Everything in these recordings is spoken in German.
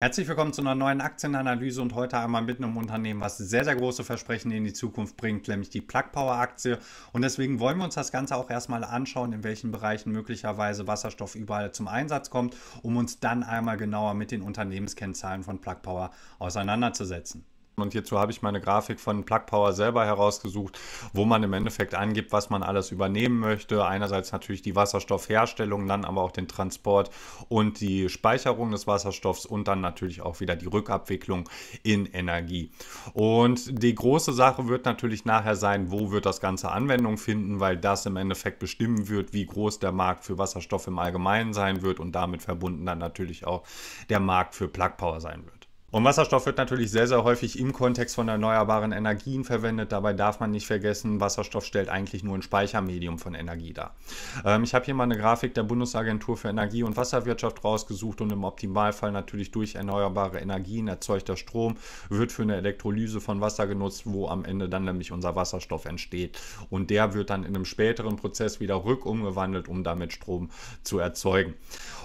Herzlich willkommen zu einer neuen Aktienanalyse und heute einmal mit einem Unternehmen, was sehr, sehr große Versprechen in die Zukunft bringt, nämlich die Plug Power Aktie. Und deswegen wollen wir uns das Ganze auch erstmal anschauen, in welchen Bereichen möglicherweise Wasserstoff überall zum Einsatz kommt, um uns dann einmal genauer mit den Unternehmenskennzahlen von Plug Power auseinanderzusetzen. Und hierzu habe ich meine Grafik von Plug Power selber herausgesucht, wo man im Endeffekt angibt, was man alles übernehmen möchte. Einerseits natürlich die Wasserstoffherstellung, dann aber auch den Transport und die Speicherung des Wasserstoffs und dann natürlich auch wieder die Rückabwicklung in Energie. Und die große Sache wird natürlich nachher sein, wo wird das Ganze Anwendung finden, weil das im Endeffekt bestimmen wird, wie groß der Markt für Wasserstoff im Allgemeinen sein wird und damit verbunden dann natürlich auch der Markt für Plug Power sein wird. Und Wasserstoff wird natürlich sehr, sehr häufig im Kontext von erneuerbaren Energien verwendet. Dabei darf man nicht vergessen, Wasserstoff stellt eigentlich nur ein Speichermedium von Energie dar. Ähm, ich habe hier mal eine Grafik der Bundesagentur für Energie und Wasserwirtschaft rausgesucht und im Optimalfall natürlich durch erneuerbare Energien erzeugter Strom wird für eine Elektrolyse von Wasser genutzt, wo am Ende dann nämlich unser Wasserstoff entsteht. Und der wird dann in einem späteren Prozess wieder rückumgewandelt, um damit Strom zu erzeugen.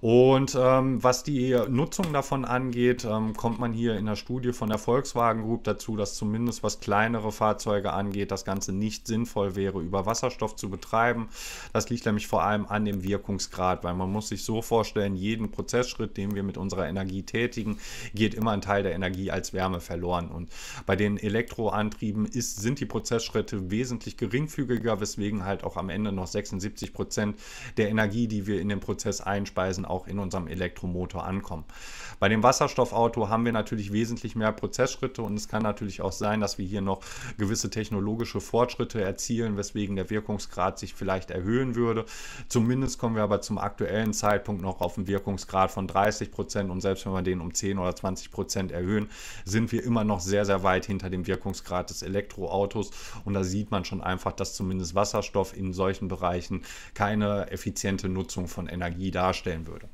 Und ähm, was die Nutzung davon angeht, ähm, kommt man man hier in der Studie von der Volkswagen Group dazu, dass zumindest was kleinere Fahrzeuge angeht, das Ganze nicht sinnvoll wäre, über Wasserstoff zu betreiben. Das liegt nämlich vor allem an dem Wirkungsgrad, weil man muss sich so vorstellen, jeden Prozessschritt, den wir mit unserer Energie tätigen, geht immer ein Teil der Energie als Wärme verloren. Und bei den Elektroantrieben ist, sind die Prozessschritte wesentlich geringfügiger, weswegen halt auch am Ende noch 76 Prozent der Energie, die wir in den Prozess einspeisen, auch in unserem Elektromotor ankommen. Bei dem Wasserstoffauto haben wir natürlich wesentlich mehr Prozessschritte und es kann natürlich auch sein, dass wir hier noch gewisse technologische Fortschritte erzielen, weswegen der Wirkungsgrad sich vielleicht erhöhen würde. Zumindest kommen wir aber zum aktuellen Zeitpunkt noch auf einen Wirkungsgrad von 30 Prozent und selbst wenn wir den um 10 oder 20 Prozent erhöhen, sind wir immer noch sehr, sehr weit hinter dem Wirkungsgrad des Elektroautos und da sieht man schon einfach, dass zumindest Wasserstoff in solchen Bereichen keine effiziente Nutzung von Energie darstellen würde.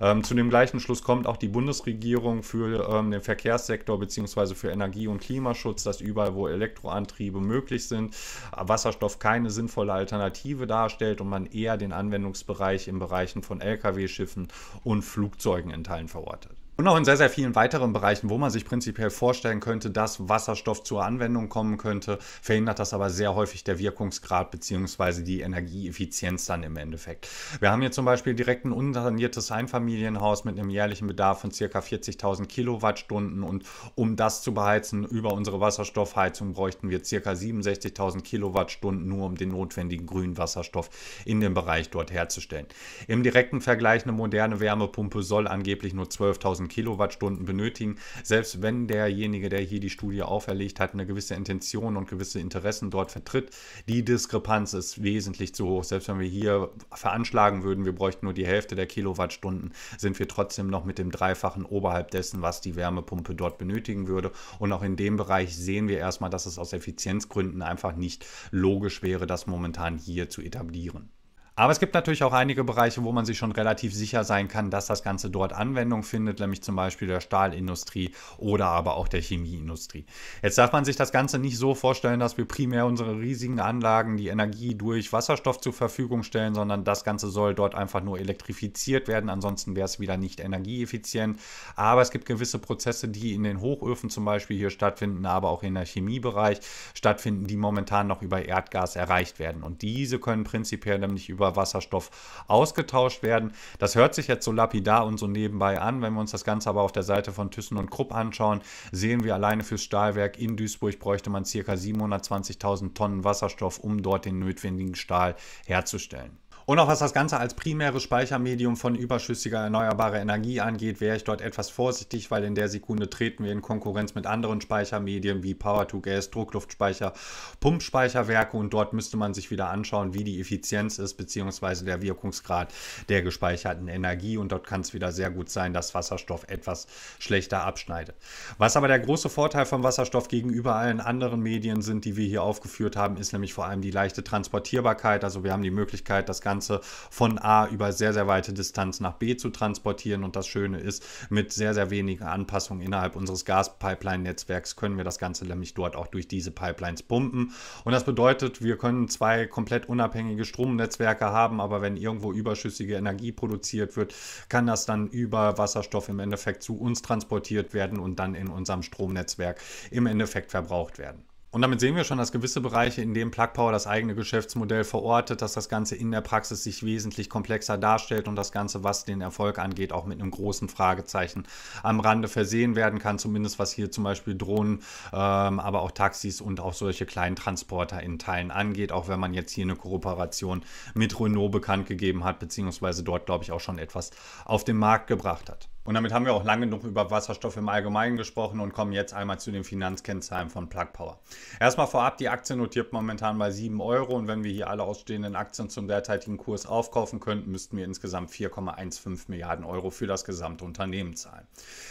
Ähm, zu dem gleichen Schluss kommt auch die Bundesregierung für ähm, den Verkehrssektor bzw. für Energie- und Klimaschutz, dass überall, wo Elektroantriebe möglich sind, Wasserstoff keine sinnvolle Alternative darstellt und man eher den Anwendungsbereich in Bereichen von Lkw-Schiffen und Flugzeugen in Teilen verortet. Und auch in sehr, sehr vielen weiteren Bereichen, wo man sich prinzipiell vorstellen könnte, dass Wasserstoff zur Anwendung kommen könnte, verhindert das aber sehr häufig der Wirkungsgrad bzw. die Energieeffizienz dann im Endeffekt. Wir haben hier zum Beispiel direkt ein unsaniertes Einfamilienhaus mit einem jährlichen Bedarf von circa 40.000 Kilowattstunden und um das zu beheizen, über unsere Wasserstoffheizung bräuchten wir circa 67.000 Kilowattstunden nur, um den notwendigen grünen Wasserstoff in dem Bereich dort herzustellen. Im direkten Vergleich eine moderne Wärmepumpe soll angeblich nur 12.000 2000 Kilowattstunden benötigen. Selbst wenn derjenige, der hier die Studie auferlegt hat, eine gewisse Intention und gewisse Interessen dort vertritt, die Diskrepanz ist wesentlich zu hoch. Selbst wenn wir hier veranschlagen würden, wir bräuchten nur die Hälfte der Kilowattstunden, sind wir trotzdem noch mit dem Dreifachen oberhalb dessen, was die Wärmepumpe dort benötigen würde. Und auch in dem Bereich sehen wir erstmal, dass es aus Effizienzgründen einfach nicht logisch wäre, das momentan hier zu etablieren. Aber es gibt natürlich auch einige Bereiche, wo man sich schon relativ sicher sein kann, dass das Ganze dort Anwendung findet, nämlich zum Beispiel der Stahlindustrie oder aber auch der Chemieindustrie. Jetzt darf man sich das Ganze nicht so vorstellen, dass wir primär unsere riesigen Anlagen die Energie durch Wasserstoff zur Verfügung stellen, sondern das Ganze soll dort einfach nur elektrifiziert werden. Ansonsten wäre es wieder nicht energieeffizient. Aber es gibt gewisse Prozesse, die in den Hochöfen zum Beispiel hier stattfinden, aber auch in der Chemiebereich stattfinden, die momentan noch über Erdgas erreicht werden. Und diese können prinzipiell nämlich über über Wasserstoff ausgetauscht werden. Das hört sich jetzt so lapidar und so nebenbei an. Wenn wir uns das Ganze aber auf der Seite von Thyssen und Krupp anschauen, sehen wir alleine fürs Stahlwerk in Duisburg bräuchte man ca. 720.000 Tonnen Wasserstoff, um dort den notwendigen Stahl herzustellen. Und auch was das Ganze als primäres Speichermedium von überschüssiger erneuerbarer Energie angeht, wäre ich dort etwas vorsichtig, weil in der Sekunde treten wir in Konkurrenz mit anderen Speichermedien wie Power-to-Gas, Druckluftspeicher, Pumpspeicherwerke und dort müsste man sich wieder anschauen, wie die Effizienz ist beziehungsweise der Wirkungsgrad der gespeicherten Energie und dort kann es wieder sehr gut sein, dass Wasserstoff etwas schlechter abschneidet. Was aber der große Vorteil von Wasserstoff gegenüber allen anderen Medien sind, die wir hier aufgeführt haben, ist nämlich vor allem die leichte Transportierbarkeit. Also wir haben die Möglichkeit, das Ganze Ganze von A über sehr, sehr weite Distanz nach B zu transportieren. Und das Schöne ist, mit sehr, sehr wenigen Anpassungen innerhalb unseres Gaspipeline-Netzwerks können wir das Ganze nämlich dort auch durch diese Pipelines pumpen. Und das bedeutet, wir können zwei komplett unabhängige Stromnetzwerke haben, aber wenn irgendwo überschüssige Energie produziert wird, kann das dann über Wasserstoff im Endeffekt zu uns transportiert werden und dann in unserem Stromnetzwerk im Endeffekt verbraucht werden. Und damit sehen wir schon, dass gewisse Bereiche, in denen Plug Power das eigene Geschäftsmodell verortet, dass das Ganze in der Praxis sich wesentlich komplexer darstellt und das Ganze, was den Erfolg angeht, auch mit einem großen Fragezeichen am Rande versehen werden kann. Zumindest was hier zum Beispiel Drohnen, ähm, aber auch Taxis und auch solche kleinen Transporter in Teilen angeht. Auch wenn man jetzt hier eine Kooperation mit Renault bekannt gegeben hat, beziehungsweise dort, glaube ich, auch schon etwas auf den Markt gebracht hat. Und damit haben wir auch lange genug über Wasserstoff im Allgemeinen gesprochen und kommen jetzt einmal zu den Finanzkennzahlen von Plug Power. Erstmal vorab, die Aktie notiert momentan bei 7 Euro und wenn wir hier alle ausstehenden Aktien zum derzeitigen Kurs aufkaufen könnten, müssten wir insgesamt 4,15 Milliarden Euro für das gesamte Unternehmen zahlen.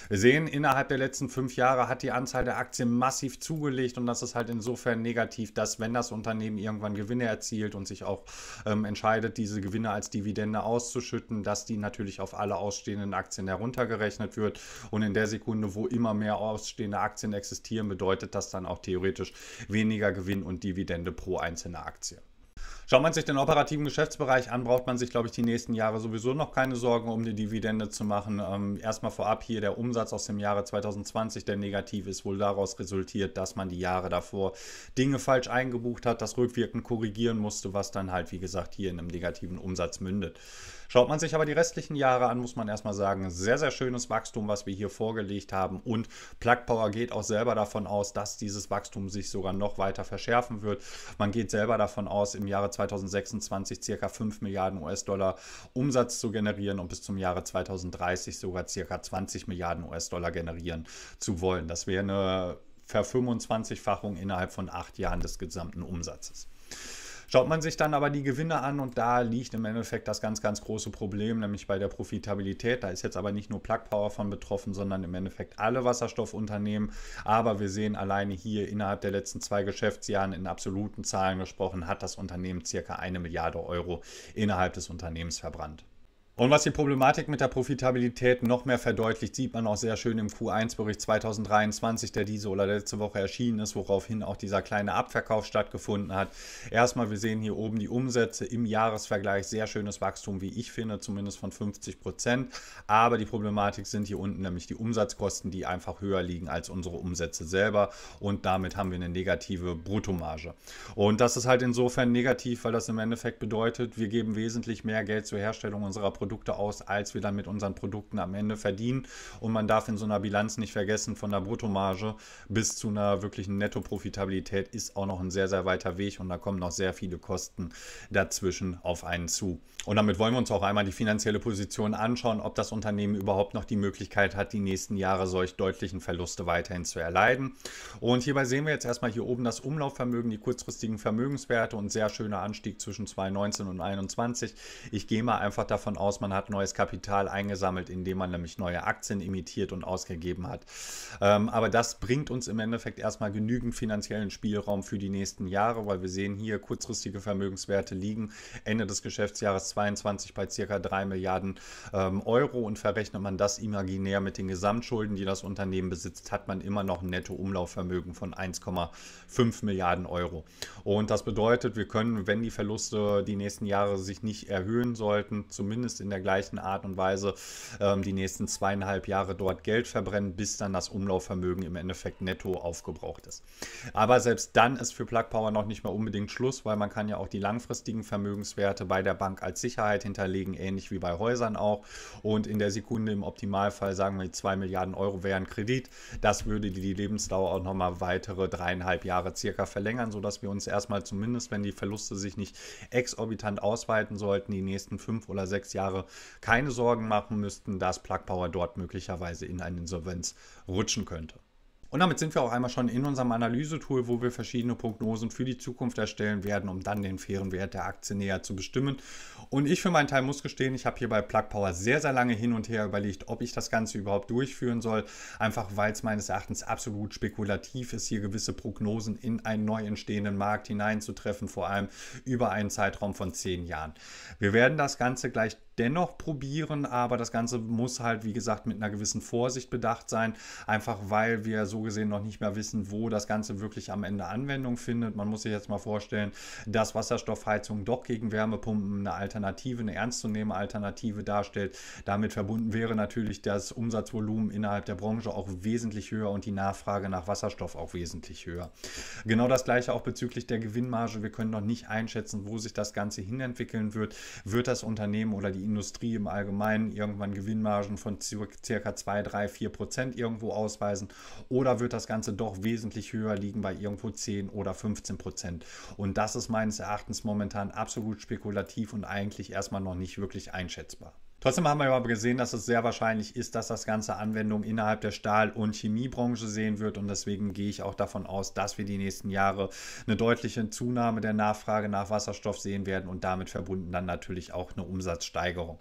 Wir sehen, innerhalb der letzten fünf Jahre hat die Anzahl der Aktien massiv zugelegt und das ist halt insofern negativ, dass wenn das Unternehmen irgendwann Gewinne erzielt und sich auch ähm, entscheidet, diese Gewinne als Dividende auszuschütten, dass die natürlich auf alle ausstehenden Aktien heruntergehen runtergerechnet wird. Und in der Sekunde, wo immer mehr ausstehende Aktien existieren, bedeutet das dann auch theoretisch weniger Gewinn und Dividende pro einzelne Aktie. Schaut man sich den operativen Geschäftsbereich an, braucht man sich, glaube ich, die nächsten Jahre sowieso noch keine Sorgen um die Dividende zu machen. Ähm, erstmal vorab hier der Umsatz aus dem Jahre 2020, der negativ ist, wohl daraus resultiert, dass man die Jahre davor Dinge falsch eingebucht hat, das rückwirkend korrigieren musste, was dann halt, wie gesagt, hier in einem negativen Umsatz mündet. Schaut man sich aber die restlichen Jahre an, muss man erstmal sagen, sehr, sehr schönes Wachstum, was wir hier vorgelegt haben. Und Plug Power geht auch selber davon aus, dass dieses Wachstum sich sogar noch weiter verschärfen wird. Man geht selber davon aus, im Jahre 2026 circa 5 Milliarden US-Dollar Umsatz zu generieren und bis zum Jahre 2030 sogar circa 20 Milliarden US-Dollar generieren zu wollen. Das wäre eine Ver 25-Fachung innerhalb von acht Jahren des gesamten Umsatzes. Schaut man sich dann aber die Gewinne an und da liegt im Endeffekt das ganz, ganz große Problem, nämlich bei der Profitabilität. Da ist jetzt aber nicht nur Plug Power von betroffen, sondern im Endeffekt alle Wasserstoffunternehmen. Aber wir sehen alleine hier innerhalb der letzten zwei Geschäftsjahren in absoluten Zahlen gesprochen, hat das Unternehmen circa eine Milliarde Euro innerhalb des Unternehmens verbrannt. Und was die Problematik mit der Profitabilität noch mehr verdeutlicht, sieht man auch sehr schön im Q1-Bericht 2023, der diese oder letzte Woche erschienen ist, woraufhin auch dieser kleine Abverkauf stattgefunden hat. Erstmal, wir sehen hier oben die Umsätze im Jahresvergleich, sehr schönes Wachstum, wie ich finde, zumindest von 50 Prozent. Aber die Problematik sind hier unten nämlich die Umsatzkosten, die einfach höher liegen als unsere Umsätze selber. Und damit haben wir eine negative Bruttomarge. Und das ist halt insofern negativ, weil das im Endeffekt bedeutet, wir geben wesentlich mehr Geld zur Herstellung unserer Produkte Produkte aus, als wir dann mit unseren Produkten am Ende verdienen. Und man darf in so einer Bilanz nicht vergessen, von der Bruttomarge bis zu einer wirklichen Nettoprofitabilität ist auch noch ein sehr, sehr weiter Weg und da kommen noch sehr viele Kosten dazwischen auf einen zu. Und damit wollen wir uns auch einmal die finanzielle Position anschauen, ob das Unternehmen überhaupt noch die Möglichkeit hat, die nächsten Jahre solch deutlichen Verluste weiterhin zu erleiden. Und hierbei sehen wir jetzt erstmal hier oben das Umlaufvermögen, die kurzfristigen Vermögenswerte und sehr schöner Anstieg zwischen 2019 und 2021. Ich gehe mal einfach davon aus, raus, man hat neues Kapital eingesammelt, indem man nämlich neue Aktien imitiert und ausgegeben hat. Ähm, aber das bringt uns im Endeffekt erstmal genügend finanziellen Spielraum für die nächsten Jahre, weil wir sehen hier kurzfristige Vermögenswerte liegen Ende des Geschäftsjahres 22 bei circa 3 Milliarden ähm, Euro und verrechnet man das imaginär mit den Gesamtschulden, die das Unternehmen besitzt, hat man immer noch ein Netto-Umlaufvermögen von 1,5 Milliarden Euro. Und das bedeutet, wir können, wenn die Verluste die nächsten Jahre sich nicht erhöhen sollten, zumindest in in der gleichen Art und Weise ähm, die nächsten zweieinhalb Jahre dort Geld verbrennen, bis dann das Umlaufvermögen im Endeffekt netto aufgebraucht ist. Aber selbst dann ist für Plug Power noch nicht mal unbedingt Schluss, weil man kann ja auch die langfristigen Vermögenswerte bei der Bank als Sicherheit hinterlegen, ähnlich wie bei Häusern auch. Und in der Sekunde im Optimalfall sagen wir 2 Milliarden Euro wären Kredit. Das würde die Lebensdauer auch nochmal weitere dreieinhalb Jahre circa verlängern, sodass wir uns erstmal zumindest, wenn die Verluste sich nicht exorbitant ausweiten sollten, die nächsten fünf oder sechs Jahre Jahre keine Sorgen machen müssten, dass Plug Power dort möglicherweise in eine Insolvenz rutschen könnte. Und damit sind wir auch einmal schon in unserem Analysetool, wo wir verschiedene Prognosen für die Zukunft erstellen werden, um dann den fairen Wert der Aktie näher zu bestimmen. Und ich für meinen Teil muss gestehen, ich habe hier bei Plug Power sehr, sehr lange hin und her überlegt, ob ich das Ganze überhaupt durchführen soll, einfach weil es meines Erachtens absolut spekulativ ist, hier gewisse Prognosen in einen neu entstehenden Markt hineinzutreffen, vor allem über einen Zeitraum von zehn Jahren. Wir werden das Ganze gleich dennoch probieren, aber das Ganze muss halt, wie gesagt, mit einer gewissen Vorsicht bedacht sein, einfach weil wir so gesehen noch nicht mehr wissen, wo das Ganze wirklich am Ende Anwendung findet. Man muss sich jetzt mal vorstellen, dass Wasserstoffheizung doch gegen Wärmepumpen eine Alternative, eine ernstzunehmende Alternative darstellt. Damit verbunden wäre natürlich das Umsatzvolumen innerhalb der Branche auch wesentlich höher und die Nachfrage nach Wasserstoff auch wesentlich höher. Genau das gleiche auch bezüglich der Gewinnmarge. Wir können noch nicht einschätzen, wo sich das Ganze hinentwickeln wird. Wird das Unternehmen oder die Industrie im Allgemeinen irgendwann Gewinnmargen von circa 2, 3, 4 Prozent irgendwo ausweisen? Oder wird das Ganze doch wesentlich höher liegen bei irgendwo 10 oder 15 Prozent? Und das ist meines Erachtens momentan absolut spekulativ und eigentlich erstmal noch nicht wirklich einschätzbar. Trotzdem haben wir aber gesehen, dass es sehr wahrscheinlich ist, dass das Ganze Anwendung innerhalb der Stahl- und Chemiebranche sehen wird. Und deswegen gehe ich auch davon aus, dass wir die nächsten Jahre eine deutliche Zunahme der Nachfrage nach Wasserstoff sehen werden und damit verbunden dann natürlich auch eine Umsatzsteigerung.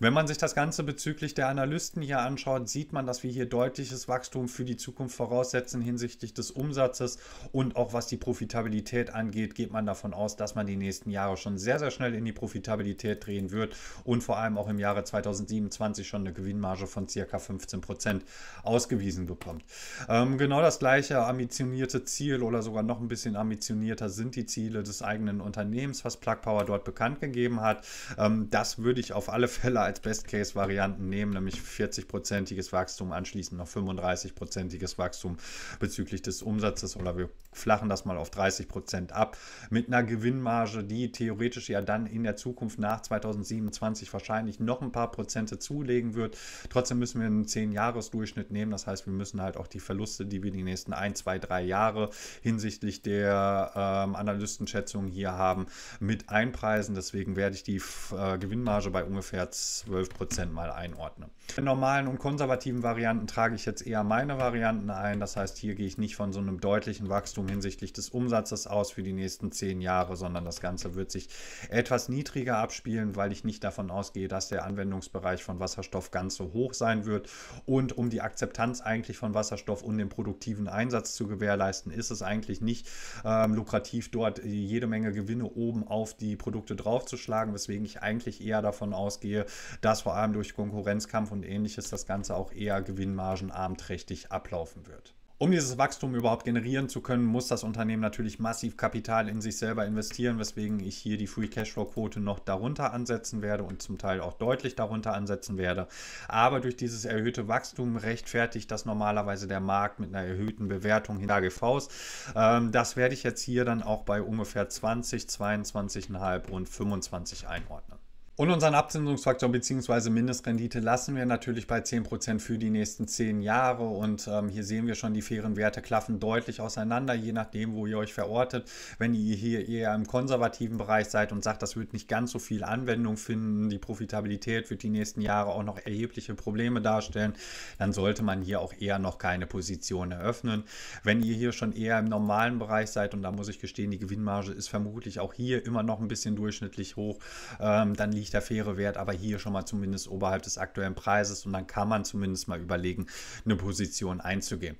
Wenn man sich das Ganze bezüglich der Analysten hier anschaut, sieht man, dass wir hier deutliches Wachstum für die Zukunft voraussetzen hinsichtlich des Umsatzes und auch was die Profitabilität angeht, geht man davon aus, dass man die nächsten Jahre schon sehr, sehr schnell in die Profitabilität drehen wird und vor allem auch im Jahr Jahre 2027 schon eine Gewinnmarge von circa 15% Prozent ausgewiesen bekommt. Ähm, genau das gleiche ambitionierte Ziel oder sogar noch ein bisschen ambitionierter sind die Ziele des eigenen Unternehmens, was Plug Power dort bekannt gegeben hat. Ähm, das würde ich auf alle Fälle als Best-Case-Varianten nehmen, nämlich 40-prozentiges Wachstum, anschließend noch 35-prozentiges Wachstum bezüglich des Umsatzes oder wir flachen das mal auf 30 Prozent ab mit einer Gewinnmarge, die theoretisch ja dann in der Zukunft nach 2027 wahrscheinlich noch ein paar Prozente zulegen wird. Trotzdem müssen wir einen 10-Jahres-Durchschnitt nehmen. Das heißt, wir müssen halt auch die Verluste, die wir die nächsten 1, 2, 3 Jahre hinsichtlich der ähm, Analystenschätzungen hier haben, mit einpreisen. Deswegen werde ich die äh, Gewinnmarge bei ungefähr 12% Prozent mal einordnen. In normalen und konservativen Varianten trage ich jetzt eher meine Varianten ein. Das heißt, hier gehe ich nicht von so einem deutlichen Wachstum hinsichtlich des Umsatzes aus für die nächsten 10 Jahre, sondern das Ganze wird sich etwas niedriger abspielen, weil ich nicht davon ausgehe, dass der der Anwendungsbereich von Wasserstoff ganz so hoch sein wird. Und um die Akzeptanz eigentlich von Wasserstoff und den produktiven Einsatz zu gewährleisten, ist es eigentlich nicht ähm, lukrativ, dort jede Menge Gewinne oben auf die Produkte draufzuschlagen, weswegen ich eigentlich eher davon ausgehe, dass vor allem durch Konkurrenzkampf und ähnliches das Ganze auch eher gewinnmargenarmträchtig ablaufen wird. Um dieses Wachstum überhaupt generieren zu können, muss das Unternehmen natürlich massiv Kapital in sich selber investieren, weswegen ich hier die Free Cashflow Quote noch darunter ansetzen werde und zum Teil auch deutlich darunter ansetzen werde. Aber durch dieses erhöhte Wachstum rechtfertigt das normalerweise der Markt mit einer erhöhten Bewertung hinter AGVs. Ähm, das werde ich jetzt hier dann auch bei ungefähr 20, 22,5 und 25 einordnen. Und unseren Abzinsungsfaktor bzw. Mindestrendite lassen wir natürlich bei 10% für die nächsten 10 Jahre. Und ähm, hier sehen wir schon, die fairen Werte klaffen deutlich auseinander, je nachdem, wo ihr euch verortet. Wenn ihr hier eher im konservativen Bereich seid und sagt, das wird nicht ganz so viel Anwendung finden, die Profitabilität wird die nächsten Jahre auch noch erhebliche Probleme darstellen, dann sollte man hier auch eher noch keine Position eröffnen. Wenn ihr hier schon eher im normalen Bereich seid, und da muss ich gestehen, die Gewinnmarge ist vermutlich auch hier immer noch ein bisschen durchschnittlich hoch, ähm, dann liegt wirklich der faire Wert, aber hier schon mal zumindest oberhalb des aktuellen Preises und dann kann man zumindest mal überlegen, eine Position einzugehen.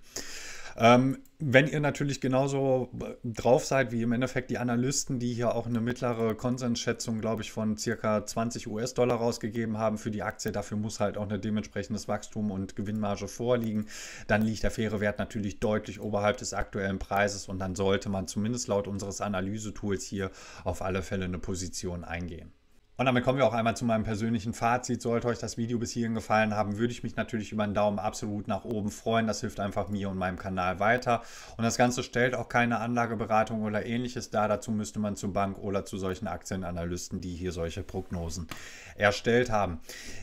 Ähm, wenn ihr natürlich genauso äh, drauf seid wie im Endeffekt die Analysten, die hier auch eine mittlere Konsensschätzung, glaube ich, von circa 20 US-Dollar rausgegeben haben für die Aktie, dafür muss halt auch ein dementsprechendes Wachstum und Gewinnmarge vorliegen, dann liegt der faire Wert natürlich deutlich oberhalb des aktuellen Preises und dann sollte man zumindest laut unseres Analysetools hier auf alle Fälle eine Position eingehen. Und damit kommen wir auch einmal zu meinem persönlichen Fazit. Sollte euch das Video bis hierhin gefallen haben, würde ich mich natürlich über einen Daumen absolut nach oben freuen. Das hilft einfach mir und meinem Kanal weiter. Und das Ganze stellt auch keine Anlageberatung oder ähnliches dar. Dazu müsste man zur Bank oder zu solchen Aktienanalysten, die hier solche Prognosen erstellt haben.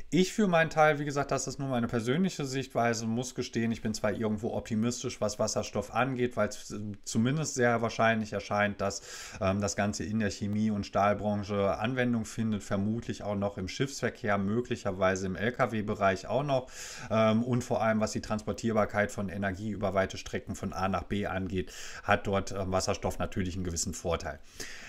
Ich für meinen Teil, wie gesagt, das ist nur meine persönliche Sichtweise, muss gestehen, ich bin zwar irgendwo optimistisch, was Wasserstoff angeht, weil es zumindest sehr wahrscheinlich erscheint, dass ähm, das Ganze in der Chemie- und Stahlbranche Anwendung findet vermutlich auch noch im Schiffsverkehr, möglicherweise im Lkw-Bereich auch noch. Ähm, und vor allem, was die Transportierbarkeit von Energie über weite Strecken von A nach B angeht, hat dort äh, Wasserstoff natürlich einen gewissen Vorteil.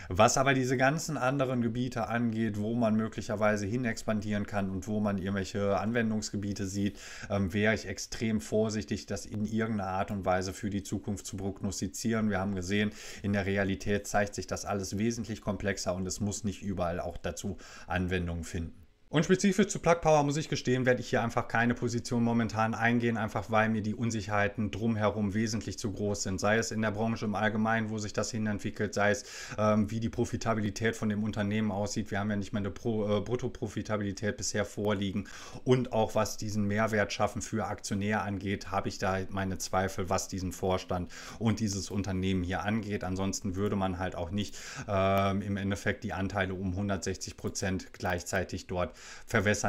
Was aber diese ganzen anderen Gebiete angeht, wo man möglicherweise hin expandieren kann und wo man irgendwelche Anwendungsgebiete sieht, ähm, wäre ich extrem vorsichtig, das in irgendeiner Art und Weise für die Zukunft zu prognostizieren. Wir haben gesehen, in der Realität zeigt sich das alles wesentlich komplexer und es muss nicht überall auch dazu Anwendung finden. Und spezifisch zu Plug Power muss ich gestehen, werde ich hier einfach keine Position momentan eingehen, einfach weil mir die Unsicherheiten drumherum wesentlich zu groß sind. Sei es in der Branche im Allgemeinen, wo sich das hinentwickelt, sei es ähm, wie die Profitabilität von dem Unternehmen aussieht. Wir haben ja nicht mal eine Pro, äh, Bruttoprofitabilität bisher vorliegen. Und auch was diesen Mehrwert schaffen für Aktionäre angeht, habe ich da halt meine Zweifel, was diesen Vorstand und dieses Unternehmen hier angeht. Ansonsten würde man halt auch nicht ähm, im Endeffekt die Anteile um 160 Prozent gleichzeitig dort verwässern